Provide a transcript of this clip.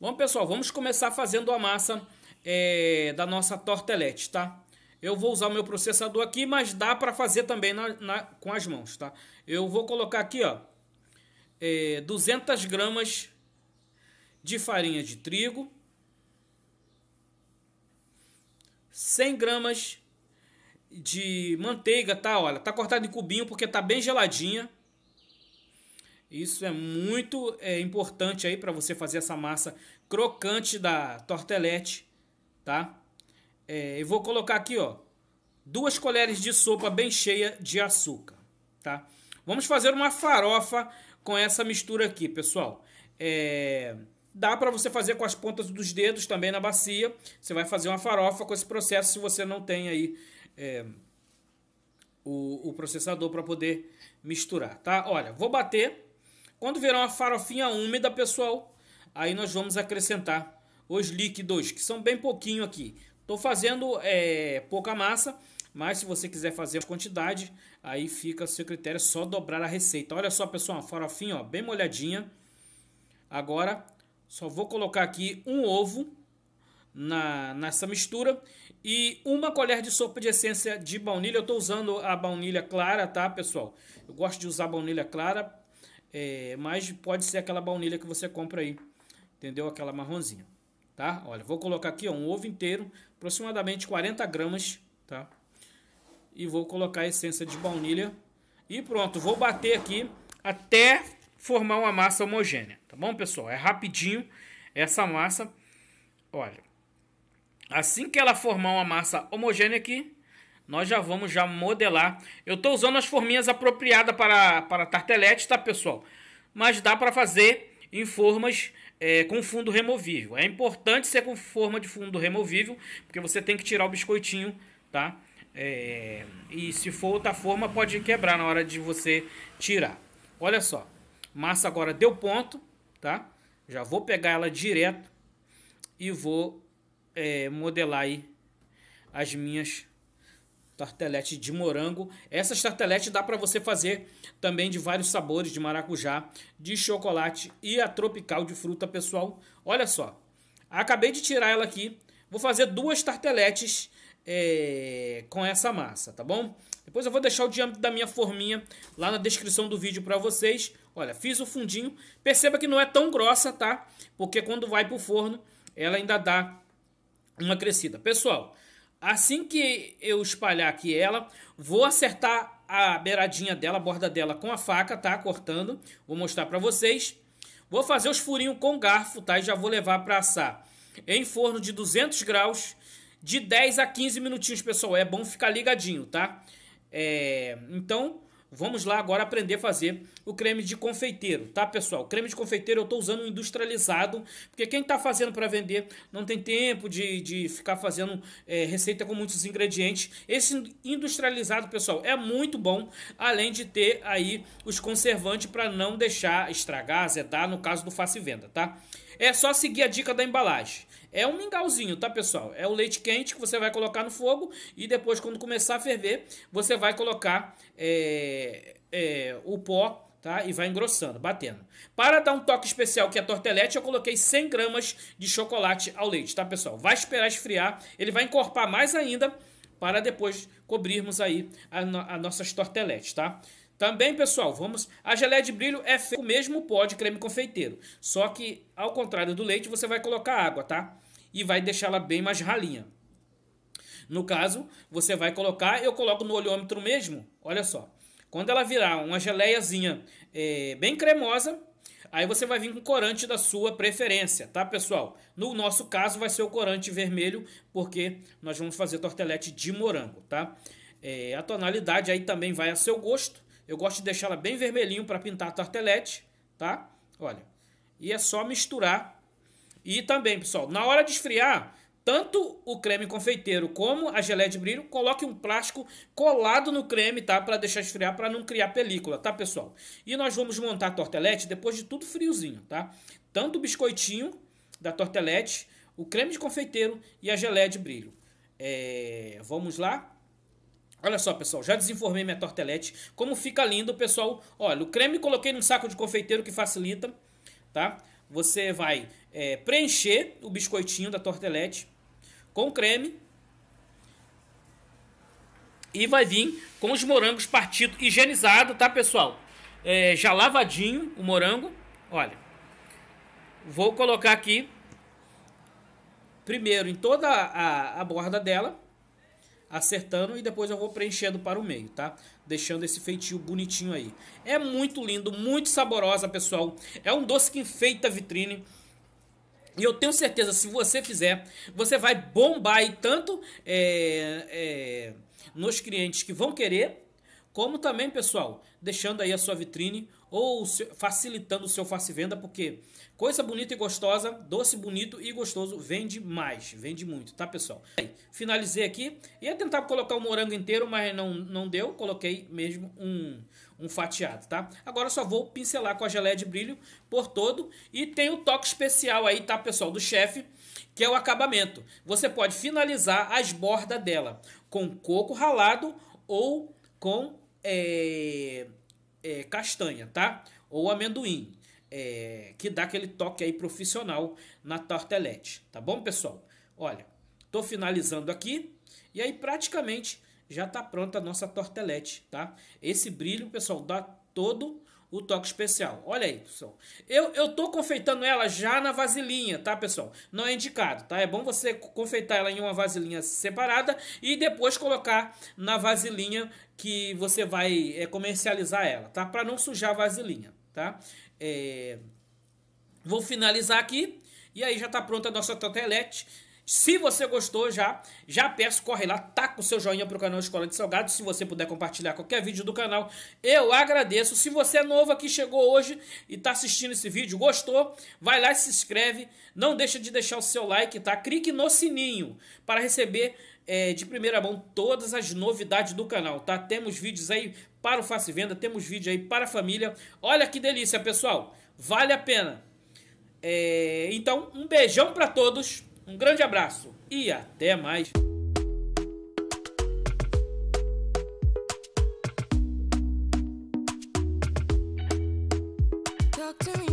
Bom, pessoal, vamos começar fazendo a massa é, da nossa tortelete, tá? Eu vou usar o meu processador aqui, mas dá para fazer também na, na, com as mãos, tá? Eu vou colocar aqui, ó, é, 200 gramas de farinha de trigo, 100 gramas de manteiga, tá? Olha, tá cortada em cubinho porque tá bem geladinha. Isso é muito é, importante aí para você fazer essa massa crocante da tortelete, tá? É, eu vou colocar aqui, ó, duas colheres de sopa bem cheia de açúcar, tá? Vamos fazer uma farofa com essa mistura aqui, pessoal. É... Dá para você fazer com as pontas dos dedos também na bacia. Você vai fazer uma farofa com esse processo se você não tem aí é... o, o processador para poder misturar, tá? Olha, vou bater. Quando virar uma farofinha úmida, pessoal, aí nós vamos acrescentar os líquidos, que são bem pouquinho aqui. Estou fazendo é, pouca massa, mas se você quiser fazer quantidade, aí fica a seu critério, é só dobrar a receita. Olha só, pessoal, farofinha, ó, bem molhadinha. Agora, só vou colocar aqui um ovo na, nessa mistura e uma colher de sopa de essência de baunilha. Eu estou usando a baunilha clara, tá, pessoal? Eu gosto de usar baunilha clara, é, mas pode ser aquela baunilha que você compra aí, entendeu? Aquela marronzinha, tá? Olha, vou colocar aqui ó, um ovo inteiro, aproximadamente 40 gramas, tá? E vou colocar a essência de baunilha e pronto, vou bater aqui até formar uma massa homogênea, tá bom, pessoal? É rapidinho essa massa. Olha, assim que ela formar uma massa homogênea aqui, nós já vamos já modelar. Eu estou usando as forminhas apropriadas para, para tartelete, tá, pessoal? Mas dá para fazer em formas é, com fundo removível. É importante ser com forma de fundo removível, porque você tem que tirar o biscoitinho, tá? É, e se for outra forma, pode quebrar na hora de você tirar. Olha só, massa agora deu ponto, tá? Já vou pegar ela direto e vou é, modelar aí as minhas tartelete de morango. Essas tarteletes dá para você fazer também de vários sabores, de maracujá, de chocolate e a tropical de fruta, pessoal. Olha só, acabei de tirar ela aqui. Vou fazer duas tarteletes é, com essa massa, tá bom? Depois eu vou deixar o diâmetro da minha forminha lá na descrição do vídeo para vocês. Olha, fiz o fundinho. Perceba que não é tão grossa, tá? Porque quando vai pro forno, ela ainda dá uma crescida. Pessoal, Assim que eu espalhar aqui ela, vou acertar a beiradinha dela, a borda dela com a faca, tá? Cortando. Vou mostrar para vocês. Vou fazer os furinhos com garfo, tá? E já vou levar para assar em forno de 200 graus de 10 a 15 minutinhos, pessoal. É bom ficar ligadinho, tá? É... Então, Vamos lá agora aprender a fazer o creme de confeiteiro, tá, pessoal? O creme de confeiteiro eu estou usando industrializado, porque quem está fazendo para vender não tem tempo de, de ficar fazendo é, receita com muitos ingredientes. Esse industrializado, pessoal, é muito bom, além de ter aí os conservantes para não deixar estragar, azedar, no caso do face venda, tá? É só seguir a dica da embalagem. É um mingauzinho, tá, pessoal? É o leite quente que você vai colocar no fogo e depois, quando começar a ferver, você vai colocar é, é, o pó tá? E vai engrossando, batendo. Para dar um toque especial que é a tortelete, eu coloquei 100 gramas de chocolate ao leite, tá, pessoal? Vai esperar esfriar, ele vai encorpar mais ainda para depois cobrirmos aí as no nossas torteletes, tá? Também, pessoal, vamos. A geleia de brilho é feita o mesmo pó de creme confeiteiro. Só que, ao contrário do leite, você vai colocar água, tá? E vai deixá-la bem mais ralinha. No caso, você vai colocar, eu coloco no olhômetro mesmo, olha só. Quando ela virar uma geleiazinha é, bem cremosa, aí você vai vir com corante da sua preferência, tá pessoal? No nosso caso vai ser o corante vermelho, porque nós vamos fazer tortelete de morango, tá? É, a tonalidade aí também vai a seu gosto, eu gosto de deixar ela bem vermelhinho para pintar a tartelete, tá? Olha. E é só misturar. E também, pessoal, na hora de esfriar, tanto o creme confeiteiro como a geleia de brilho, coloque um plástico colado no creme, tá? Para deixar esfriar, para não criar película, tá, pessoal? E nós vamos montar a tortelete depois de tudo friozinho, tá? Tanto o biscoitinho da tortelete, o creme de confeiteiro e a geleia de brilho. É... Vamos lá? Olha só, pessoal, já desenformei minha tortelete. Como fica lindo, pessoal. Olha, o creme coloquei num saco de confeiteiro que facilita, tá? Você vai é, preencher o biscoitinho da tortelete com creme. E vai vir com os morangos partidos, higienizado, tá, pessoal? É, já lavadinho o morango. Olha, vou colocar aqui primeiro em toda a, a borda dela acertando e depois eu vou preenchendo para o meio, tá? Deixando esse feitio bonitinho aí. É muito lindo, muito saborosa, pessoal. É um doce que enfeita a vitrine. E eu tenho certeza, se você fizer, você vai bombar aí tanto é, é, nos clientes que vão querer, como também, pessoal, deixando aí a sua vitrine ou facilitando o seu face venda, porque coisa bonita e gostosa, doce bonito e gostoso vende mais, vende muito, tá pessoal? Aí, finalizei aqui, ia tentar colocar o morango inteiro, mas não, não deu, coloquei mesmo um, um fatiado, tá? Agora só vou pincelar com a geleia de brilho por todo e tem o toque especial aí, tá pessoal, do chefe, que é o acabamento. Você pode finalizar as bordas dela com coco ralado ou com... É é, castanha, tá? Ou amendoim, é, que dá aquele toque aí profissional na tortelete, tá bom, pessoal? Olha, tô finalizando aqui e aí praticamente já tá pronta a nossa tortelete, tá? Esse brilho, pessoal, dá todo o toque especial. Olha aí, pessoal. Eu, eu tô confeitando ela já na vasilhinha, tá, pessoal? Não é indicado, tá? É bom você confeitar ela em uma vasilhinha separada e depois colocar na vasilhinha que você vai é, comercializar ela, tá? Para não sujar a vasilhinha, tá? É... Vou finalizar aqui e aí já tá pronta a nossa totelete se você gostou já, já peço, corre lá, taca o seu joinha pro canal Escola de Salgado, se você puder compartilhar qualquer vídeo do canal, eu agradeço. Se você é novo aqui, chegou hoje e está assistindo esse vídeo, gostou, vai lá e se inscreve, não deixa de deixar o seu like, tá? Clique no sininho para receber é, de primeira mão todas as novidades do canal, tá? Temos vídeos aí para o Face Venda, temos vídeo aí para a família. Olha que delícia, pessoal. Vale a pena. É, então, um beijão para todos. Um grande abraço e até mais! Talk to me.